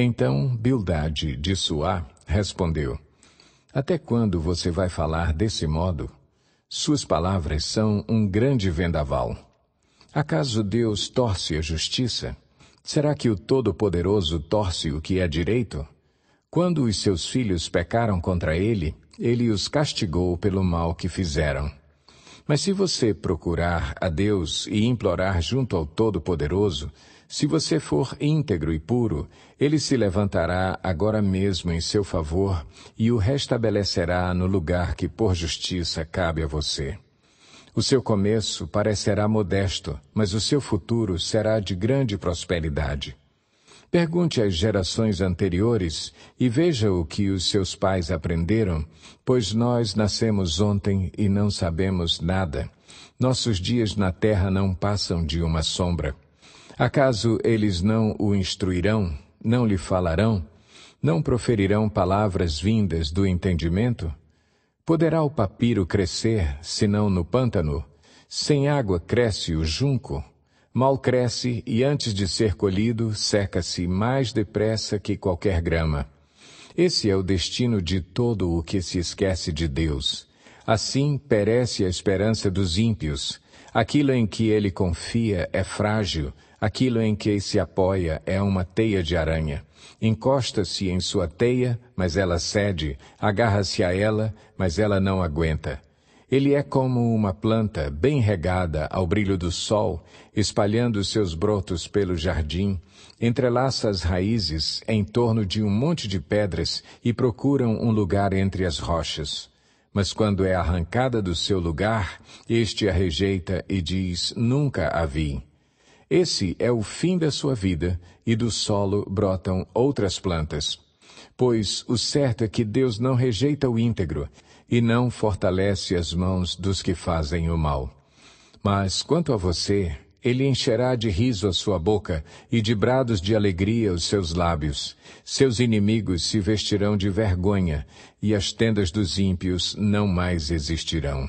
Então Bildade de Suá respondeu: Até quando você vai falar desse modo? Suas palavras são um grande vendaval. Acaso Deus torce a justiça? Será que o Todo-Poderoso torce o que é direito? Quando os seus filhos pecaram contra ele, ele os castigou pelo mal que fizeram. Mas se você procurar a Deus e implorar junto ao Todo-Poderoso, se você for íntegro e puro, ele se levantará agora mesmo em seu favor e o restabelecerá no lugar que por justiça cabe a você. O seu começo parecerá modesto, mas o seu futuro será de grande prosperidade. Pergunte às gerações anteriores e veja o que os seus pais aprenderam, pois nós nascemos ontem e não sabemos nada. Nossos dias na terra não passam de uma sombra. Acaso eles não o instruirão, não lhe falarão, não proferirão palavras vindas do entendimento? Poderá o papiro crescer, senão no pântano? Sem água cresce o junco? Mal cresce e, antes de ser colhido, seca-se mais depressa que qualquer grama. Esse é o destino de todo o que se esquece de Deus. Assim perece a esperança dos ímpios. Aquilo em que ele confia é frágil, aquilo em que se apoia é uma teia de aranha. Encosta-se em sua teia, mas ela cede, agarra-se a ela, mas ela não aguenta. Ele é como uma planta bem regada ao brilho do sol, espalhando seus brotos pelo jardim, entrelaça as raízes em torno de um monte de pedras e procuram um lugar entre as rochas. Mas quando é arrancada do seu lugar, este a rejeita e diz: Nunca a vi. Esse é o fim da sua vida, e do solo brotam outras plantas. Pois o certo é que Deus não rejeita o íntegro, e não fortalece as mãos dos que fazem o mal. Mas quanto a você, ele encherá de riso a sua boca e de brados de alegria os seus lábios. Seus inimigos se vestirão de vergonha e as tendas dos ímpios não mais existirão.